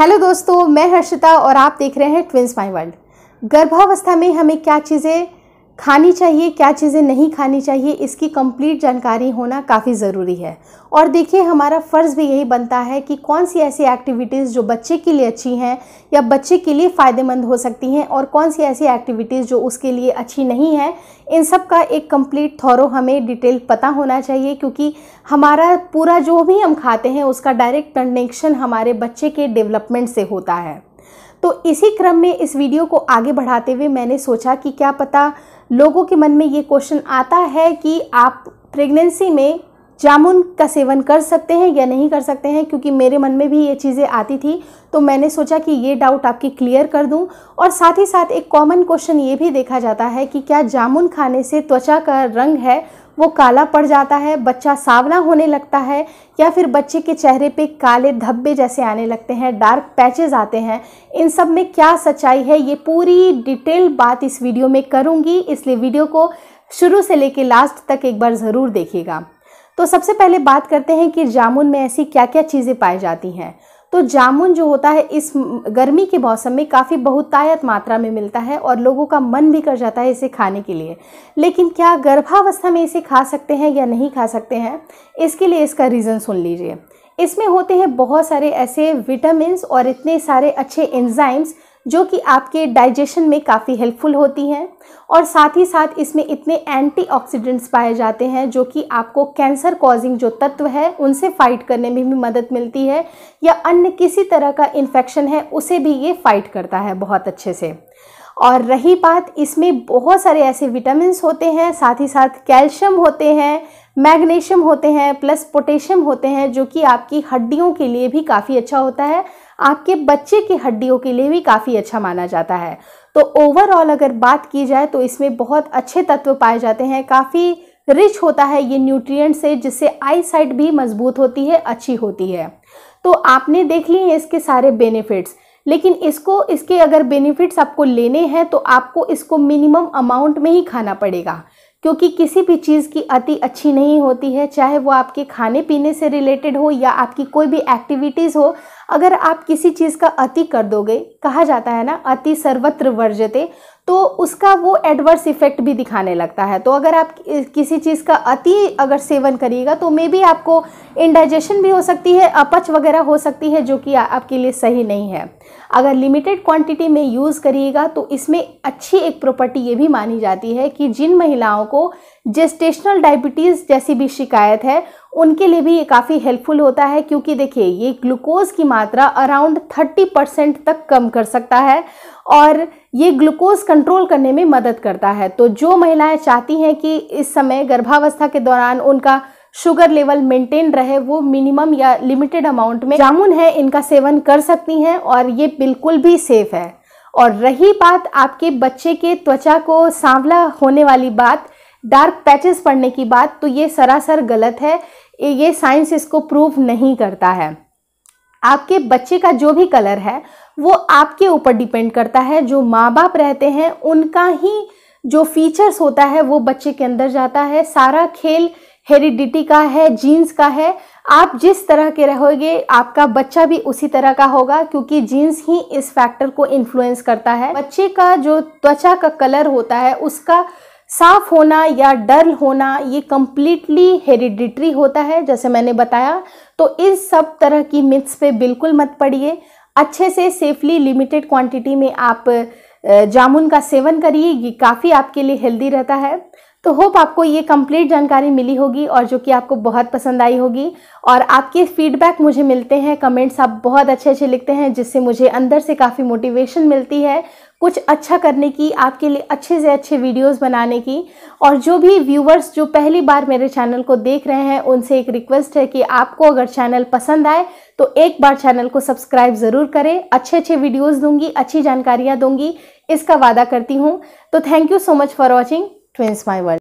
hello दोस्तों मैं हर्षिता और आप देख रहे हैं ट्विंस माई वर्ल्ड गर्भावस्था में हमें क्या चीज़ें खानी चाहिए क्या चीज़ें नहीं खानी चाहिए इसकी कंप्लीट जानकारी होना काफ़ी ज़रूरी है और देखिए हमारा फ़र्ज़ भी यही बनता है कि कौन सी ऐसी एक्टिविटीज़ जो बच्चे के लिए अच्छी हैं या बच्चे के लिए फ़ायदेमंद हो सकती हैं और कौन सी ऐसी एक्टिविटीज़ जो उसके लिए अच्छी नहीं है इन सब का एक कम्प्लीट थौरों हमें डिटेल पता होना चाहिए क्योंकि हमारा पूरा जो भी हम खाते हैं उसका डायरेक्ट कनेक्शन हमारे बच्चे के डेवलपमेंट से होता है तो इसी क्रम में इस वीडियो को आगे बढ़ाते हुए मैंने सोचा कि क्या पता लोगों के मन में ये क्वेश्चन आता है कि आप प्रेगनेंसी में जामुन का सेवन कर सकते हैं या नहीं कर सकते हैं क्योंकि मेरे मन में भी ये चीज़ें आती थी तो मैंने सोचा कि ये डाउट आपकी क्लियर कर दूं और साथ ही साथ एक कॉमन क्वेश्चन ये भी देखा जाता है कि क्या जामुन खाने से त्वचा का रंग है वो काला पड़ जाता है बच्चा सावला होने लगता है या फिर बच्चे के चेहरे पे काले धब्बे जैसे आने लगते हैं डार्क पैचेस आते हैं इन सब में क्या सच्चाई है ये पूरी डिटेल बात इस वीडियो में करूँगी इसलिए वीडियो को शुरू से लेके लास्ट तक एक बार ज़रूर देखिएगा तो सबसे पहले बात करते हैं कि जामुन में ऐसी क्या क्या चीज़ें पाई जाती हैं तो जामुन जो होता है इस गर्मी के मौसम में काफ़ी बहुतायत मात्रा में मिलता है और लोगों का मन भी कर जाता है इसे खाने के लिए लेकिन क्या गर्भावस्था में इसे खा सकते हैं या नहीं खा सकते हैं इसके लिए इसका रीज़न सुन लीजिए इसमें होते हैं बहुत सारे ऐसे विटामिन और इतने सारे अच्छे एंजाइम्स जो कि आपके डाइजेशन में काफ़ी हेल्पफुल होती हैं और साथ ही साथ इसमें इतने एंटीऑक्सीडेंट्स पाए जाते हैं जो कि आपको कैंसर कॉजिंग जो तत्व है उनसे फाइट करने में भी मदद मिलती है या अन्य किसी तरह का इन्फेक्शन है उसे भी ये फाइट करता है बहुत अच्छे से और रही बात इसमें बहुत सारे ऐसे विटामिनस होते हैं साथ ही साथ कैल्शियम होते हैं मैग्नीशियम होते हैं प्लस पोटेशियम होते हैं जो कि आपकी हड्डियों के लिए भी काफ़ी अच्छा होता है आपके बच्चे की हड्डियों के लिए भी काफ़ी अच्छा माना जाता है तो ओवरऑल अगर बात की जाए तो इसमें बहुत अच्छे तत्व पाए जाते हैं काफ़ी रिच होता है ये न्यूट्रिएंट से जिससे आई साइट भी मजबूत होती है अच्छी होती है तो आपने देख लिए है इसके सारे बेनिफिट्स लेकिन इसको इसके अगर बेनिफिट्स आपको लेने हैं तो आपको इसको मिनिमम अमाउंट में ही खाना पड़ेगा क्योंकि किसी भी चीज़ की अति अच्छी नहीं होती है चाहे वो आपके खाने पीने से रिलेटेड हो या आपकी कोई भी एक्टिविटीज़ हो अगर आप किसी चीज़ का अति कर दोगे कहा जाता है ना अति सर्वत्र वर्जते तो उसका वो एडवर्स इफेक्ट भी दिखाने लगता है तो अगर आप किसी चीज़ का अति अगर सेवन करिएगा तो मे बी आपको इंडाइजेशन भी हो सकती है अपच वगैरह हो सकती है जो कि आपके लिए सही नहीं है अगर लिमिटेड क्वांटिटी में यूज़ करिएगा तो इसमें अच्छी एक प्रॉपर्टी ये भी मानी जाती है कि जिन महिलाओं को जेस्टेशनल डायबिटीज़ जैसी भी शिकायत है उनके लिए भी ये काफ़ी हेल्पफुल होता है क्योंकि देखिए ये ग्लूकोज़ की मात्रा अराउंड 30 परसेंट तक कम कर सकता है और ये ग्लूकोज़ कंट्रोल करने में मदद करता है तो जो महिलाएं चाहती हैं कि इस समय गर्भावस्था के दौरान उनका शुगर लेवल मेंटेन रहे वो मिनिमम या लिमिटेड अमाउंट में जामुन है इनका सेवन कर सकती हैं और ये बिल्कुल भी सेफ़ है और रही बात आपके बच्चे के त्वचा को सांवला होने वाली बात डार्क पैचेस पड़ने की बात तो ये सरासर गलत है ये साइंस इसको प्रूव नहीं करता है आपके बच्चे का जो भी कलर है वो आपके ऊपर डिपेंड करता है जो माँ बाप रहते हैं उनका ही जो फीचर्स होता है वो बच्चे के अंदर जाता है सारा खेल हेरिडिटी का है जीन्स का है आप जिस तरह के रहोगे आपका बच्चा भी उसी तरह का होगा क्योंकि जीन्स ही इस फैक्टर को इन्फ्लुएंस करता है बच्चे का जो त्वचा का कलर होता है उसका साफ होना या डल होना ये कम्प्लीटली हेरिडिटरी होता है जैसे मैंने बताया तो इस सब तरह की मिथ्स पे बिल्कुल मत पड़िए अच्छे से सेफली लिमिटेड क्वांटिटी में आप जामुन का सेवन करिए ये काफ़ी आपके लिए हेल्दी रहता है तो होप आपको ये कंप्लीट जानकारी मिली होगी और जो कि आपको बहुत पसंद आई होगी और आपके फीडबैक मुझे मिलते हैं कमेंट्स आप बहुत अच्छे अच्छे लिखते हैं जिससे मुझे अंदर से काफ़ी मोटिवेशन मिलती है कुछ अच्छा करने की आपके लिए अच्छे से अच्छे वीडियोस बनाने की और जो भी व्यूवर्स जो पहली बार मेरे चैनल को देख रहे हैं उनसे एक रिक्वेस्ट है कि आपको अगर चैनल पसंद आए तो एक बार चैनल को सब्सक्राइब ज़रूर करें अच्छे अच्छे वीडियोज़ दूंगी अच्छी जानकारियाँ दूंगी इसका वादा करती हूँ तो thank you so much for watching twins my world